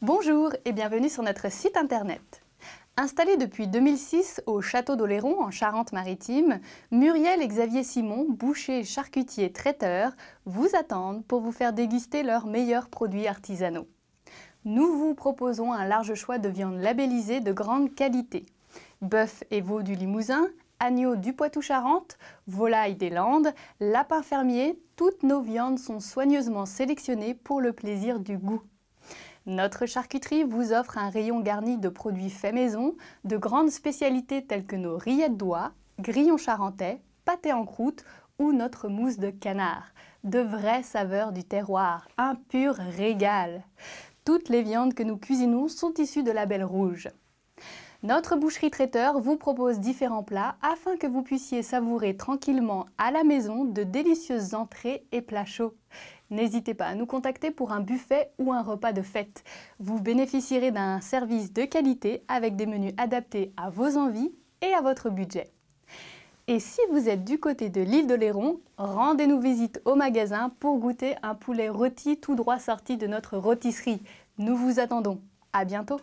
Bonjour et bienvenue sur notre site internet. Installé depuis 2006 au Château d'Oléron en Charente-Maritime, Muriel et Xavier Simon, bouchers, charcutiers, traiteurs, vous attendent pour vous faire déguster leurs meilleurs produits artisanaux. Nous vous proposons un large choix de viandes labellisées de grande qualité. Bœuf et veau du Limousin, agneau du poitou charente volaille des Landes, lapin fermier, toutes nos viandes sont soigneusement sélectionnées pour le plaisir du goût. Notre charcuterie vous offre un rayon garni de produits faits maison, de grandes spécialités telles que nos rillettes d'oie, grillons charentais, pâté en croûte ou notre mousse de canard. De vraies saveurs du terroir, un pur régal. Toutes les viandes que nous cuisinons sont issues de la belle rouge. Notre boucherie traiteur vous propose différents plats afin que vous puissiez savourer tranquillement à la maison de délicieuses entrées et plats chauds. N'hésitez pas à nous contacter pour un buffet ou un repas de fête. Vous bénéficierez d'un service de qualité avec des menus adaptés à vos envies et à votre budget. Et si vous êtes du côté de l'île de Léron, rendez-nous visite au magasin pour goûter un poulet rôti tout droit sorti de notre rôtisserie. Nous vous attendons. À bientôt